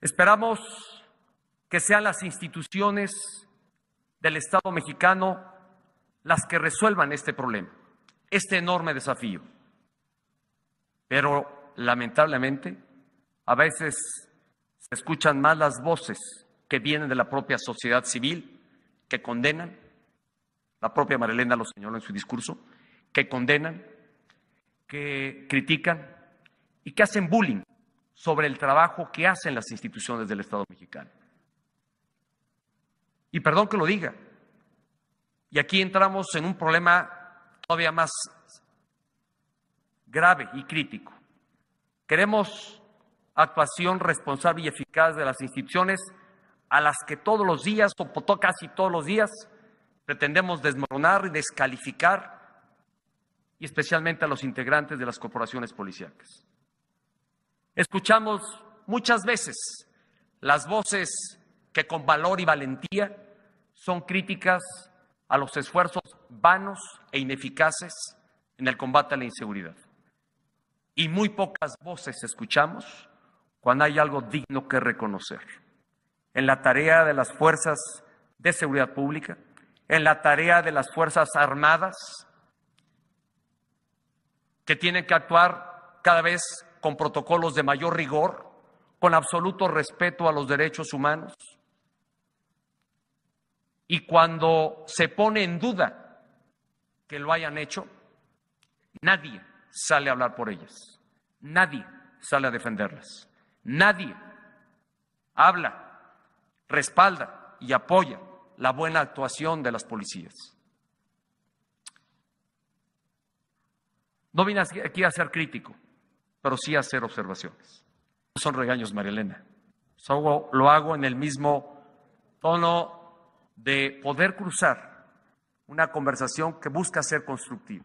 Esperamos que sean las instituciones del Estado mexicano las que resuelvan este problema, este enorme desafío. Pero lamentablemente a veces se escuchan más las voces que vienen de la propia sociedad civil, que condenan, la propia Marilena lo señaló en su discurso, que condenan, que critican y que hacen bullying sobre el trabajo que hacen las instituciones del Estado mexicano. Y perdón que lo diga, y aquí entramos en un problema todavía más grave y crítico. Queremos actuación responsable y eficaz de las instituciones a las que todos los días, o casi todos los días, pretendemos desmoronar y descalificar, y especialmente a los integrantes de las corporaciones policiales. Escuchamos muchas veces las voces que con valor y valentía son críticas a los esfuerzos vanos e ineficaces en el combate a la inseguridad. Y muy pocas voces escuchamos cuando hay algo digno que reconocer. En la tarea de las fuerzas de seguridad pública, en la tarea de las fuerzas armadas, que tienen que actuar cada vez con protocolos de mayor rigor, con absoluto respeto a los derechos humanos. Y cuando se pone en duda que lo hayan hecho, nadie sale a hablar por ellas, nadie sale a defenderlas, nadie habla, respalda y apoya la buena actuación de las policías. No vine aquí a ser crítico, pero sí hacer observaciones. No son regaños, María Elena. lo hago en el mismo tono de poder cruzar una conversación que busca ser constructiva.